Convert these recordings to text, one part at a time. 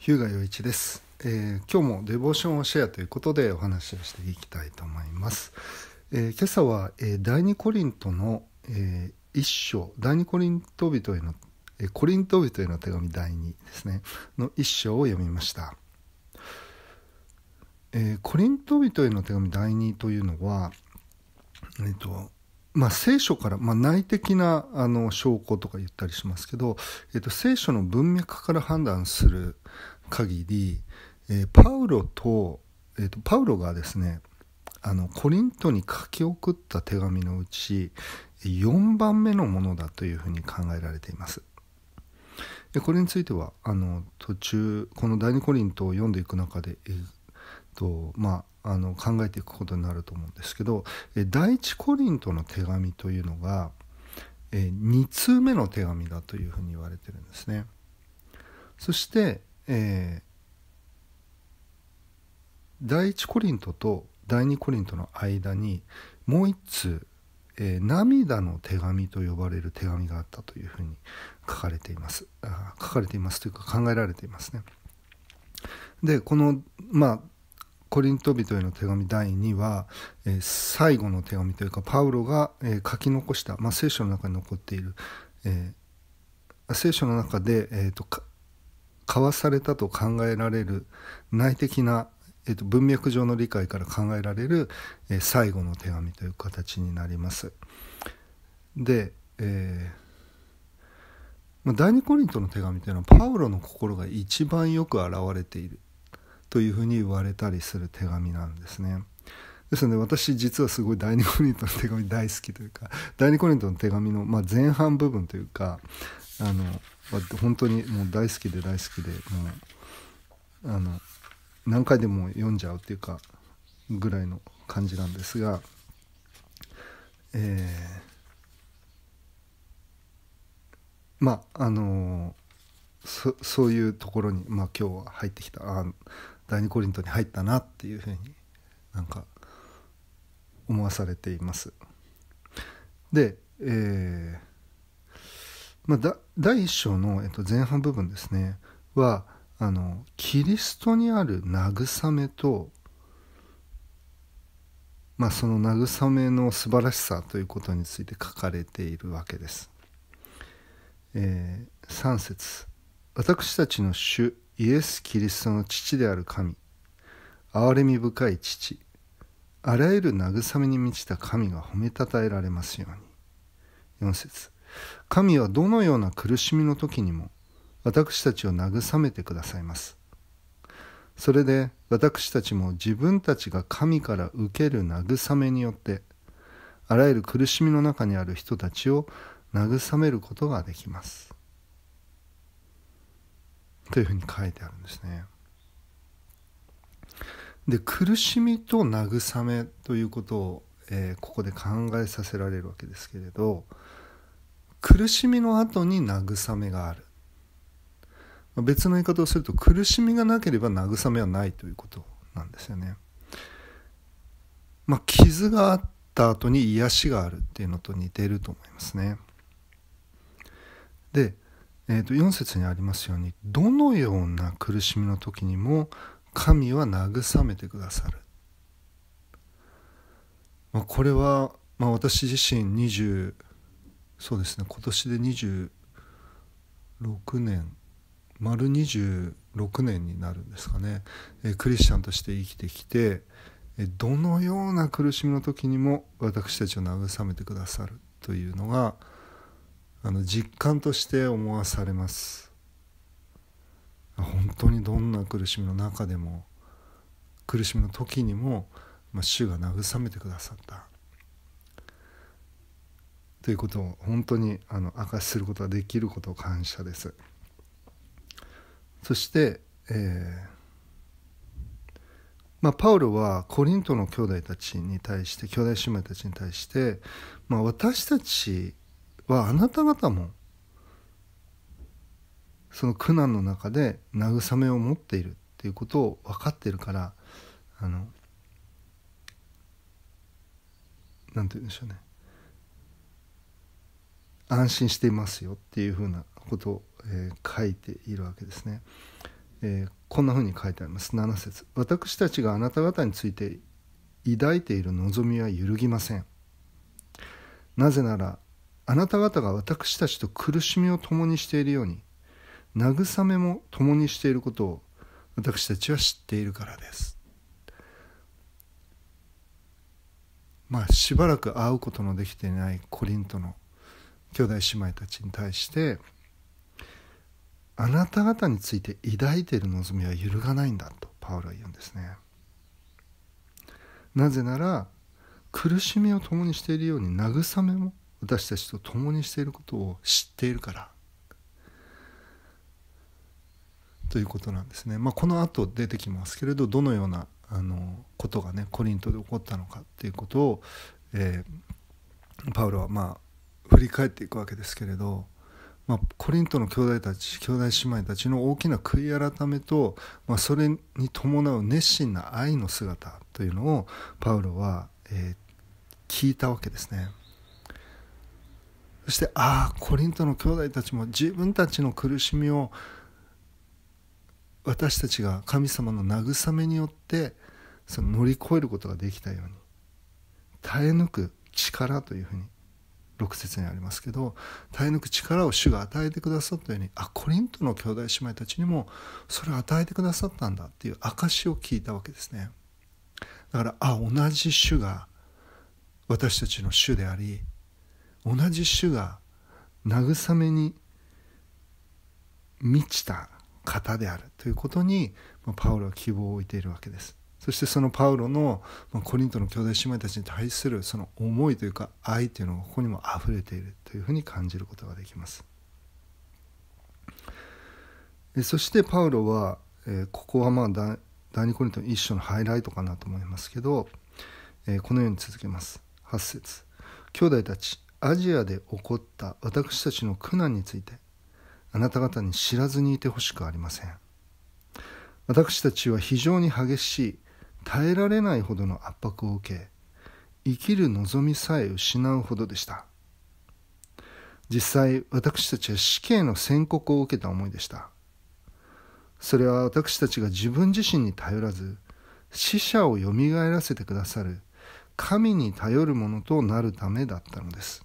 日向陽一です、えー、今日もデボーションをシェアということでお話をしていきたいと思います、えー、今朝は、えー、第二コリントの、え一章第二コリント人への、えコリント人への手紙第二ですねの一章を読みました、えコリント人への手紙第二というのはえっ、とまあ、聖書から、まあ、内的なあの証拠とか言ったりしますけど、えっと、聖書の文脈から判断する限り、えー、パウロと、えっと、パウロがですねあのコリントに書き送った手紙のうち4番目のものだというふうに考えられています。これについてはあの途中この「第二コリント」を読んでいく中でとまああの考えていくことになると思うんですけど第一コリントの手紙というのが2通目の手紙だというふうに言われてるんですね。そして、えー、第1コリントと第2コリントの間にもう1通、えー、涙の手紙と呼ばれる手紙があったというふうに書かれていますあ書かれていますというか考えられていますね。でこのまあコリント人への手紙第2は、え最後の手紙というかパウロが、え書き残した、まあ、聖書の中に残っている、えー、聖書の中で、えーと、交わされたと考えられる内的な、えーと、文脈上の理解から考えられる、えー、最後の手紙という形になります。で、えー第二コリントの手紙というのはパウロの心が一番よく表れているというふうに言われたりする手紙なんですね。ですので私実はすごい第2コリントの手紙大好きというか第2コリントの手紙の、まあ、前半部分というかあの本当にもう大好きで大好きでもうあの何回でも読んじゃうっていうかぐらいの感じなんですが、えー、まああのー、そういうところに、まあ、今日は入ってきたあ第二コリントに入ったなっていうふうになんか思わされています。で、えーまあ、第1章の、えっと、前半部分ですねはあのキリストにある慰めと、まあ、その慰めの素晴らしさということについて書かれているわけです。えー、3節私たちの主イエス・キリストの父である神憐れみ深い父あらゆる慰めに満ちた神が褒めたたえられますように4節神はどのような苦しみの時にも私たちを慰めてくださいますそれで私たちも自分たちが神から受ける慰めによってあらゆる苦しみの中にある人たちを慰めることができますというふうに書いてあるんですね。で苦しみと慰めということを、えー、ここで考えさせられるわけですけれど苦しみの後に慰めがある別の言い方をすると苦しみがなければ慰めはないということなんですよね。まあ、傷があった後に癒しがあるっていうのと似ていると思いますね。でえー、と4節にありますようにどのような苦しみの時にも神は慰めてくださる、まあ、これは、まあ、私自身20そうですね今年で26年丸26年になるんですかね、えクリスチャンとして生きてきて、えどのような苦しみの時にも私たちを慰めてくださるというのが、あの実感として思わされます本当にどんな苦しみの中でも苦しみの時にも、まあ、主が慰めてくださったということを本当にあの明かしすることができることを感謝ですそして、えーまあ、パウロはコリントの兄弟たちに対して兄弟姉妹たちに対して、まあ、私たちはあなた方もその苦難の中で慰めを持っているっていうことを分かってるからあのなんて言うんでしょうね安心していますよっていうふうなことを、えー、書いているわけですね。えー、こんなふうに書いてあります7節私たちがあなた方について抱いている望みは揺るぎません」なぜならあなた方が私たちと苦しみを共にしているように慰めも共にしていることを私たちは知っているからですまあしばらく会うことのできていないコリントの兄弟姉妹たちに対してあなた方について抱いている望みは揺るがないんだとパウロは言うんですねなぜなら苦しみを共にしているように慰めも私たちと共にしていることを知っているからということなんですね。まあ、この後出てきますけれどどのようなあのことがねコリントで起こったのかっていうことを、えー、パウロはまあ振り返っていくわけですけれど、まあ、コリントの兄弟たち兄弟姉妹たちの大きな悔い改めと、まあ、それに伴う熱心な愛の姿というのをパウロは、えー、聞いたわけですね。そしてああコリントの兄弟たちも自分たちの苦しみを私たちが神様の慰めによってその乗り越えることができたように耐え抜く力というふうに6節にありますけど耐え抜く力を主が与えてくださったようにあコリントの兄弟姉妹たちにもそれを与えてくださったんだっていう証を聞いたわけですねだからあ同じ主が私たちの主であり同じ種が慰めに満ちた方であるということにパウロは希望を置いているわけですそしてそのパウロのコリントの兄弟姉妹たちに対するその思いというか愛というのがここにも溢れているというふうに感じることができますそしてパウロはここはまあ第2コリントの一章のハイライトかなと思いますけどこのように続けます8節兄弟たちアジアで起こった私たちの苦難についてあなた方に知らずにいてほしくありません私たちは非常に激しい耐えられないほどの圧迫を受け生きる望みさえ失うほどでした実際私たちは死刑の宣告を受けた思いでしたそれは私たちが自分自身に頼らず死者をよみがえらせてくださる神に頼るものとなるためだったのです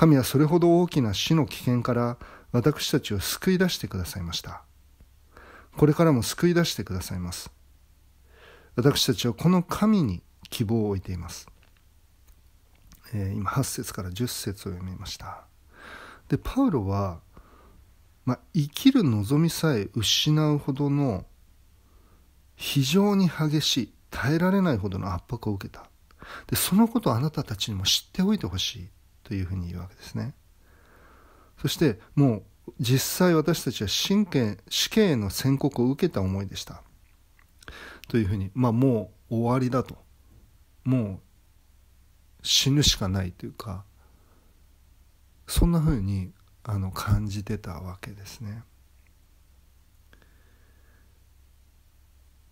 神はそれほど大きな死の危険から私たちを救い出してくださいました。これからも救い出してくださいます。私たちはこの神に希望を置いています。えー、今8節から10節を読みました。でパウロは、まあ、生きる望みさえ失うほどの非常に激しい耐えられないほどの圧迫を受けたでそのことをあなたたちにも知っておいてほしいというふうに言うわけですね。そしてもう実際私たちは神経死刑の宣告を受けた思いでした。というふうに、まあ、もう終わりだともう死ぬしかないというかそんなふうにあの感じてたわけですね。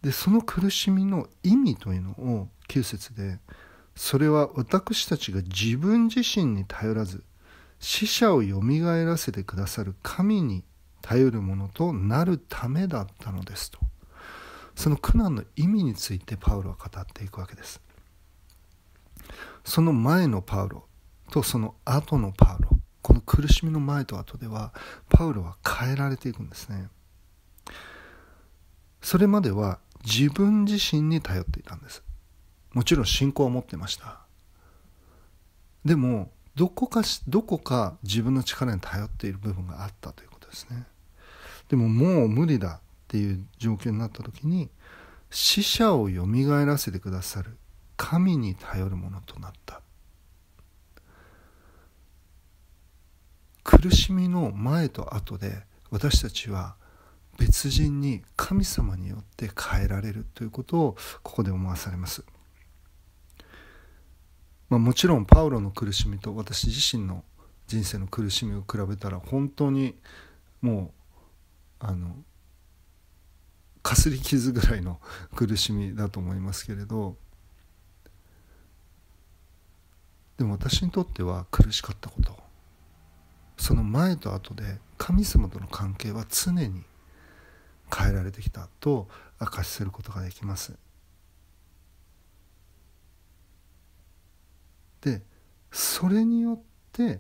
でその苦しみの意味というのを9節でそれは私たちが自分自身に頼らず死者をよみがえらせてくださる神に頼るものとなるためだったのですとその苦難の意味についてパウロは語っていくわけですその前のパウロとその後のパウロこの苦しみの前と後ではパウロは変えられていくんですねそれまでは自分自身に頼っていたんですもちろん信仰を持ってましたでもどこかしどこか自分の力に頼っている部分があったということですねでももう無理だっていう状況になった時に死者をよみがえらせてくださる神に頼るものとなった苦しみの前と後で私たちは別人に神様によって変えられるということをここで思わされます。まあ、もちろんパウロの苦しみと私自身の人生の苦しみを比べたら本当にもうあのかすり傷ぐらいの 苦しみだと思いますけれどでも私にとっては苦しかったことその前と後で神様との関係は常に変えられてきたと明かしすることができます。でそれによって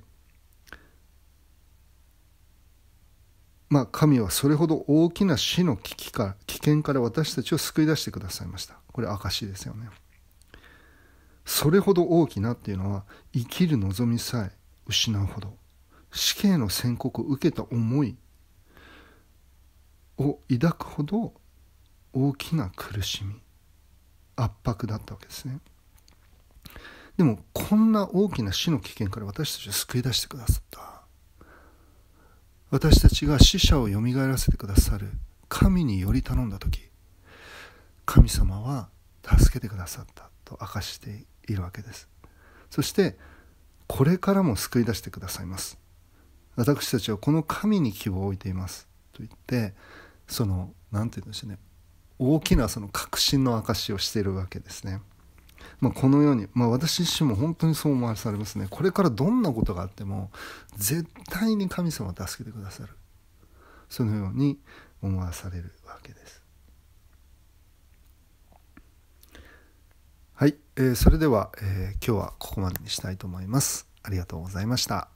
まあ神はそれほど大きな死の危機か危険から私たちを救い出してくださいましたこれ証ですよねそれほど大きなっていうのは生きる望みさえ失うほど死刑の宣告を受けた思いを抱くほど大きな苦しみ圧迫だったわけですね。でもこんな大きな死の危険から私たちを救い出してくださった私たちが死者をよみがえらせてくださる神により頼んだ時神様は助けてくださったと明かしているわけですそしてこれからも救い出してくださいます私たちはこの神に希望を置いていますと言ってその何て言うんでしょうね大きなその確信の証しをしているわけですね。まあ、このように、まあ、私自身も本当にそう思わされますねこれからどんなことがあっても絶対に神様を助けてくださるそのように思わされるわけですはい、えー、それでは、えー、今日はここまでにしたいと思いますありがとうございました